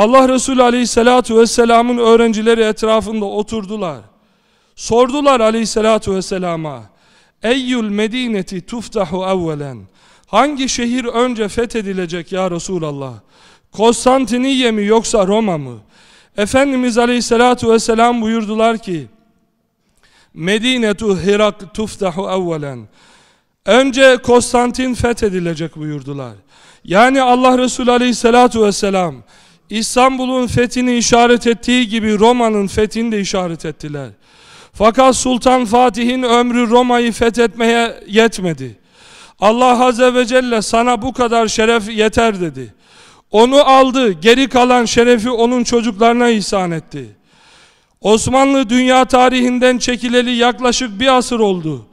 Allah Resulü aleyhissalatu vesselamın öğrencileri etrafında oturdular. Sordular aleyhissalatu vesselama. Eyyül medineti tuftahu evvelen. Hangi şehir önce fethedilecek ya Resulallah? Konstantiniye mi yoksa Roma mı? Efendimiz aleyhissalatu vesselam buyurdular ki Medinetu Hirak tuftahu evvelen. Önce Konstantin fethedilecek buyurdular. Yani Allah Resulü aleyhissalatu vesselam İstanbul'un fethini işaret ettiği gibi Roma'nın fethini de işaret ettiler. Fakat Sultan Fatih'in ömrü Roma'yı fethetmeye yetmedi. Allah Azze ve Celle sana bu kadar şeref yeter dedi. Onu aldı, geri kalan şerefi onun çocuklarına ihsan etti. Osmanlı dünya tarihinden çekileli yaklaşık bir asır oldu.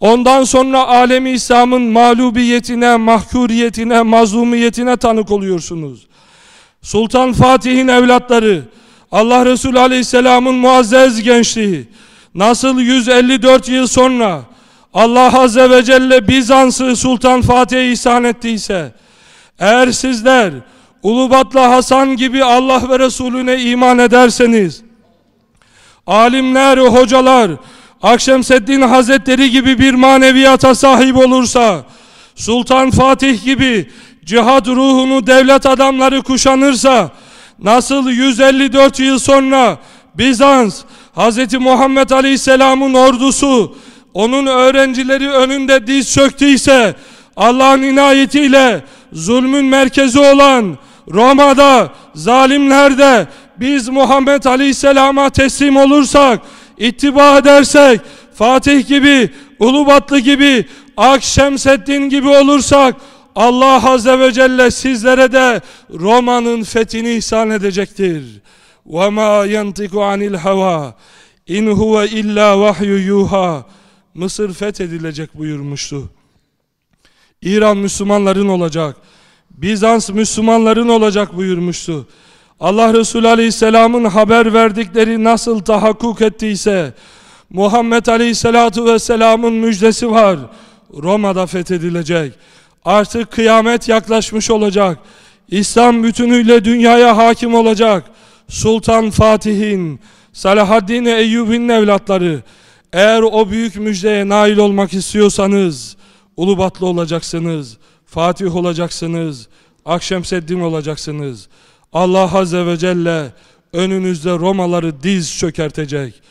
Ondan sonra alemi İslam'ın mağlubiyetine, mahkuriyetine, mazlumiyetine tanık oluyorsunuz. Sultan Fatih'in evlatları, Allah Resulü Aleyhisselam'ın muazzez gençliği, nasıl 154 yıl sonra Allah Azze ve Celle Bizans'ı Sultan Fatih'e ihsan ettiyse, eğer sizler Ulubatla Hasan gibi Allah ve Resulüne iman ederseniz, alimler, hocalar, Akşemseddin Hazretleri gibi bir maneviyata sahip olursa, Sultan Fatih gibi cihad ruhunu devlet adamları kuşanırsa nasıl 154 yıl sonra Bizans Hz. Muhammed Aleyhisselam'ın ordusu onun öğrencileri önünde diz söktüyse Allah'ın inayetiyle zulmün merkezi olan Roma'da zalimlerde biz Muhammed Aleyhisselam'a teslim olursak ittiba edersek Fatih gibi Ulubatlı gibi Akşemseddin gibi olursak Allah Azze ve Celle sizlere de Roma'nın fethini ihsan edecektir. وَمَا يَنْتِكُ عَنِ الْهَوَى اِنْ هُوَ اِلَّا وَحْيُ يُوهَا Mısır fethedilecek buyurmuştu. İran Müslümanların olacak. Bizans Müslümanların olacak buyurmuştu. Allah Resulü Aleyhisselam'ın haber verdikleri nasıl tahakkuk ettiyse Muhammed Aleyhisselatu Vesselam'ın müjdesi var. Roma'da fethedilecek. Artık kıyamet yaklaşmış olacak. İslam bütünüyle dünyaya hakim olacak. Sultan Fatih'in, Salahaddin Eyyubi'nin evlatları. Eğer o büyük müjdeye nail olmak istiyorsanız, Ulubatlı olacaksınız, Fatih olacaksınız, Akşemseddin olacaksınız. Allah Azze ve Celle önünüzde Romaları diz çökertecek.